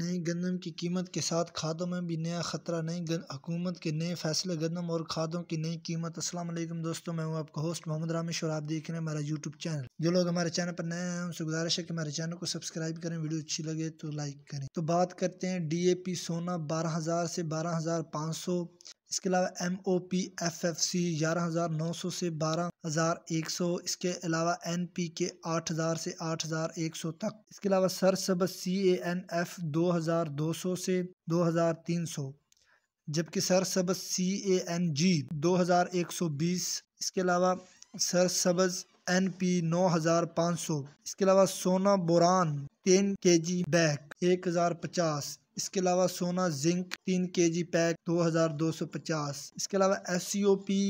नई गंदम की कीमत के साथ खादों में भी नया खतरा नई हुकूमत के नए फैसले गंदम और खादों की नई कीमत असलम दोस्तों मैं हूँ आपका होस्ट मोहम्मद रामेश और आप देख रहे हैं हमारा यूट्यूब चैनल जो लोग हमारे चैनल पर नए हैं उनसे गुजारिश है कि हमारे चैनल को सब्सक्राइब करें वीडियो अच्छी लगे तो लाइक करें तो बात करते हैं डी ए पी सोना बारह हज़ार से बारह हज़ार पाँच सौ इसके अलावा M O P F F C ग्यारह हज़ार नौ सौ से बारह हज़ार एक सौ इसके अलावा एन पी के आठ हज़ार से आठ हज़ार एक सौ तक इसके अलावा सब सी ए एन एफ दो हज़ार दो सौ से दो हज़ार तीन सौ जबकि सरसब्ज सी ए एन जी दो हज़ार एक सौ बीस इसके अलावा सरसब्ज एन पी नौ हज़ार पाँच सौ इसके अलावा सोना बोरान तीन के जी बैग एक हज़ार पचास इसके अलावा सोना जिंक तीन के जी पैक दो हज़ार दो सौ पचास इसके अलावा एस सी ओ पी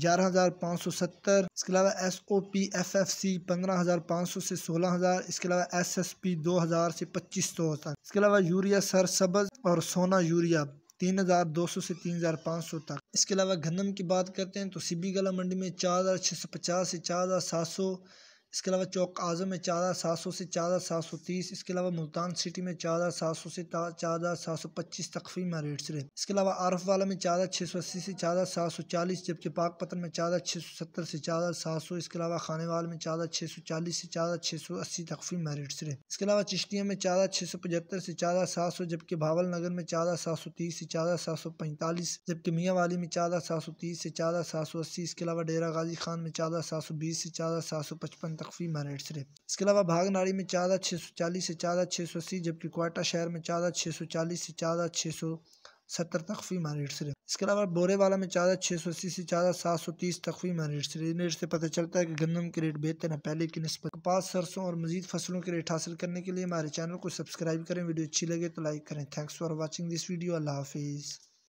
ग्यारह हज़ार पाँच सौ सत्तर इसके अलावा S O P F F C पंद्रह हज़ार पाँच सौ से सोलह हज़ार इसके अलावा एस एस पी दो हज़ार से पच्चीस सौ तक इसके अलावा यूरिया सर सबज और सोना यूरिया तीन हज़ार दो सौ से तीन हज़ार पाँच सौ तक इसके अलावा गंदम की बात करते हैं तो सिबी गला मंडी में चार हज़ार छः सौ पचास से चार हज़ार सात सौ इसके अलावा चौक आज़म में चार हज़ार सात सौ से चार हज़ार सात सौ तीस इसके अलावा मुल्तान सिटी में चार हज़ार सात सौ से चार हज़ार सात सौ पच्चीस में रेट्स रहे इसके अलावा आरफ वाला में चार हज़ार छः सौ अस्सी से चार हज़ार सात सौ चालीस जबकि पाक पतन में चार हज़ार छः सौ सत्तर से चार हज़ार सात सौ इसके अलावा खाने वाल में चार हज़ार छः सौ चालीस से चार हज़ार छः सौ अस्सी में रेट्स रहे इसके अलावा चिश्तिया में चार हज़ार छः सौ पचहत्तर से चार हज़ार सात सौ जबकि भावल नगर में चार हज़ार सात सौ तीस से चार हज़ार सात सौ पैंतालीस जबकि मियाँ वाली में चार हज़ार सात सौ तीस से चार हज़ार सात सौ अस्सी इसके अलावा डेरा गाजी खान में चार हज़ार सात सौ बीस से चार हज़ार सात सौ पचपन तकफीम हंड्रेड सिर्फ इसके अलावा भागनाड़ी में हज़ार छः सौ चालीस से हज़ार छः सौ अस्सी जबकि क्वाटा शहर में हज़ार छः सौ चालीस से हज़ार छः सौ सत्तर तकफीम हंड्रेड सिर्फ इसके अलावा बोरेवाला में हज़ार छः सौ अस्सी से हज़ार सात सौ तीस तकफीम हंड्रेड सिर्फ इन रेट से पता चलता है कि गंदम के रेट बेहतर है पहले की नस्बत कपास सरसों और मजीद फसलों के रेट हासिल करने के लिए हमारे चैनल को सब्सक्राइब करें वीडियो अच्छी लगे तो लाइक करें thanks for watching this video अल्लाह हाफिज़